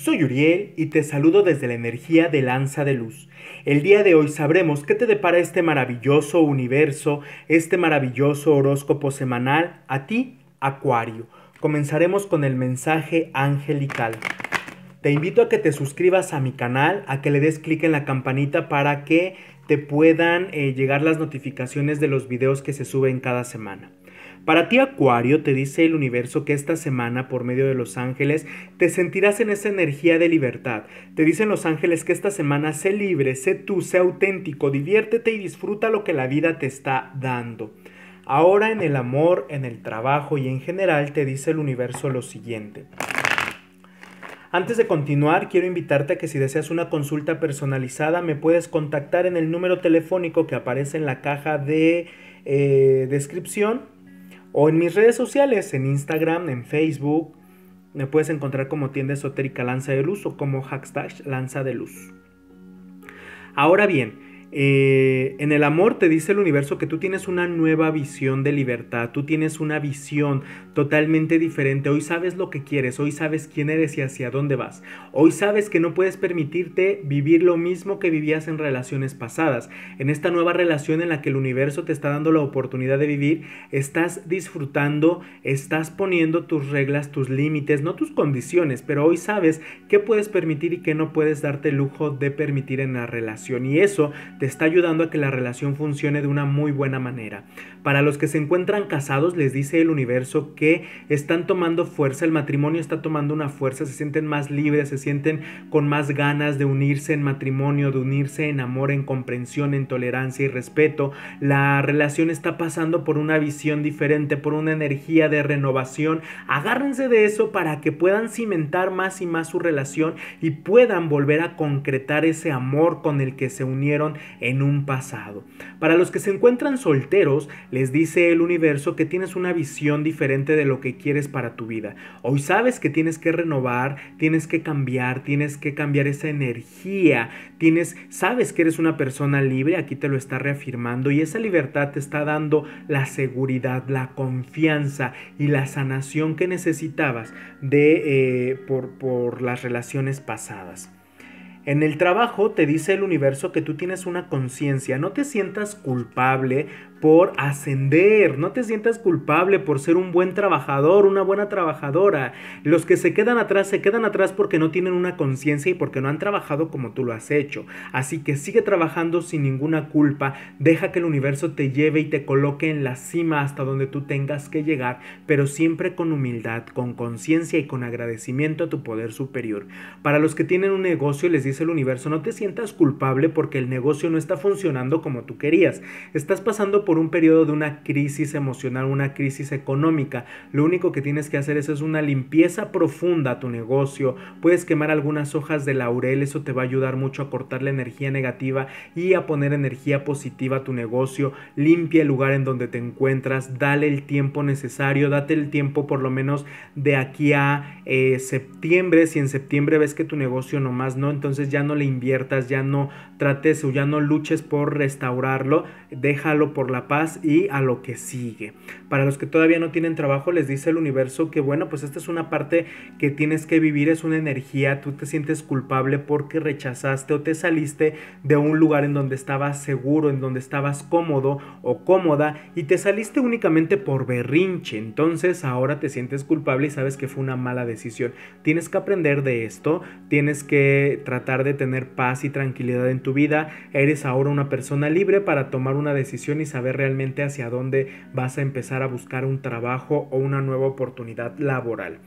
Soy Uriel y te saludo desde la energía de Lanza de Luz. El día de hoy sabremos qué te depara este maravilloso universo, este maravilloso horóscopo semanal a ti, Acuario. Comenzaremos con el mensaje angelical. Te invito a que te suscribas a mi canal, a que le des clic en la campanita para que te puedan eh, llegar las notificaciones de los videos que se suben cada semana. Para ti Acuario, te dice el universo que esta semana por medio de los ángeles te sentirás en esa energía de libertad. Te dicen los ángeles que esta semana sé libre, sé tú, sé auténtico, diviértete y disfruta lo que la vida te está dando. Ahora en el amor, en el trabajo y en general te dice el universo lo siguiente. Antes de continuar, quiero invitarte a que si deseas una consulta personalizada me puedes contactar en el número telefónico que aparece en la caja de eh, descripción o en mis redes sociales, en Instagram, en Facebook. Me puedes encontrar como tienda esotérica Lanza de Luz o como hashtag Lanza de Luz. Ahora bien, eh, en el amor te dice el universo que tú tienes una nueva visión de libertad, tú tienes una visión totalmente diferente, hoy sabes lo que quieres, hoy sabes quién eres y hacia dónde vas, hoy sabes que no puedes permitirte vivir lo mismo que vivías en relaciones pasadas, en esta nueva relación en la que el universo te está dando la oportunidad de vivir, estás disfrutando, estás poniendo tus reglas, tus límites, no tus condiciones, pero hoy sabes qué puedes permitir y qué no puedes darte el lujo de permitir en la relación y eso te está ayudando a que la relación funcione de una muy buena manera. Para los que se encuentran casados, les dice el universo que están tomando fuerza, el matrimonio está tomando una fuerza, se sienten más libres, se sienten con más ganas de unirse en matrimonio, de unirse en amor, en comprensión, en tolerancia y respeto. La relación está pasando por una visión diferente, por una energía de renovación. Agárrense de eso para que puedan cimentar más y más su relación y puedan volver a concretar ese amor con el que se unieron en un pasado. Para los que se encuentran solteros, les dice el universo que tienes una visión diferente de lo que quieres para tu vida. Hoy sabes que tienes que renovar, tienes que cambiar, tienes que cambiar esa energía, tienes, sabes que eres una persona libre, aquí te lo está reafirmando y esa libertad te está dando la seguridad, la confianza y la sanación que necesitabas de, eh, por las relaciones pasadas. En el trabajo te dice el universo que tú tienes una conciencia, no te sientas culpable por ascender, no te sientas culpable por ser un buen trabajador, una buena trabajadora. Los que se quedan atrás se quedan atrás porque no tienen una conciencia y porque no han trabajado como tú lo has hecho. Así que sigue trabajando sin ninguna culpa, deja que el universo te lleve y te coloque en la cima hasta donde tú tengas que llegar, pero siempre con humildad, con conciencia y con agradecimiento a tu poder superior. Para los que tienen un negocio les dice el universo, no te sientas culpable porque el negocio no está funcionando como tú querías. Estás pasando por un periodo de una crisis emocional, una crisis económica. Lo único que tienes que hacer es, es una limpieza profunda a tu negocio. Puedes quemar algunas hojas de laurel, eso te va a ayudar mucho a cortar la energía negativa y a poner energía positiva a tu negocio. Limpia el lugar en donde te encuentras, dale el tiempo necesario, date el tiempo por lo menos de aquí a eh, septiembre. Si en septiembre ves que tu negocio nomás no, entonces ya no le inviertas, ya no trates o ya no luches por restaurarlo, déjalo por la paz y a lo que sigue. Para los que todavía no tienen trabajo, les dice el universo que bueno, pues esta es una parte que tienes que vivir, es una energía, tú te sientes culpable porque rechazaste o te saliste de un lugar en donde estabas seguro, en donde estabas cómodo o cómoda y te saliste únicamente por berrinche, entonces ahora te sientes culpable y sabes que fue una mala decisión. Tienes que aprender de esto, tienes que tratar de tener paz y tranquilidad en tu vida, eres ahora una persona libre para tomar una decisión y saber realmente hacia dónde vas a empezar a buscar un trabajo o una nueva oportunidad laboral.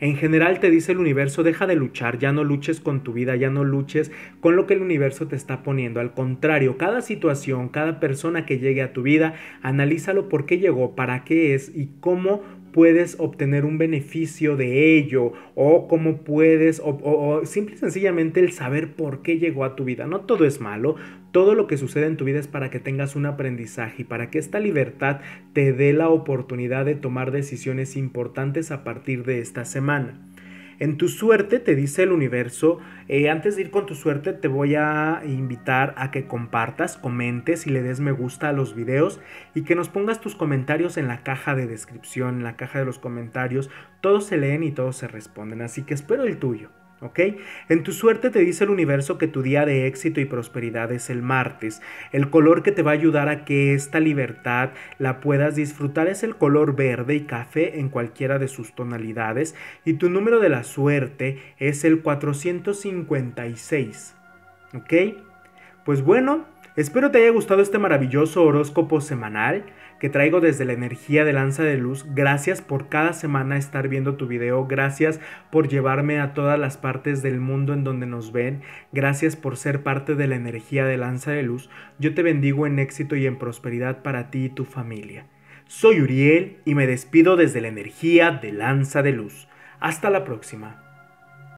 En general te dice el universo, deja de luchar, ya no luches con tu vida, ya no luches con lo que el universo te está poniendo. Al contrario, cada situación, cada persona que llegue a tu vida, analízalo por qué llegó, para qué es y cómo puedes obtener un beneficio de ello o cómo puedes o, o, simple y sencillamente el saber por qué llegó a tu vida. No todo es malo, todo lo que sucede en tu vida es para que tengas un aprendizaje y para que esta libertad te dé la oportunidad de tomar decisiones importantes a partir de esta semana. En tu suerte, te dice el universo, eh, antes de ir con tu suerte te voy a invitar a que compartas, comentes y le des me gusta a los videos y que nos pongas tus comentarios en la caja de descripción, en la caja de los comentarios. Todos se leen y todos se responden, así que espero el tuyo. En tu suerte te dice el universo que tu día de éxito y prosperidad es el martes. El color que te va a ayudar a que esta libertad la puedas disfrutar es el color verde y café en cualquiera de sus tonalidades y tu número de la suerte es el 456, ¿ok? Pues bueno, espero te haya gustado este maravilloso horóscopo semanal que traigo desde la energía de Lanza de Luz. Gracias por cada semana estar viendo tu video. Gracias por llevarme a todas las partes del mundo en donde nos ven. Gracias por ser parte de la energía de Lanza de Luz. Yo te bendigo en éxito y en prosperidad para ti y tu familia. Soy Uriel y me despido desde la energía de Lanza de Luz. Hasta la próxima.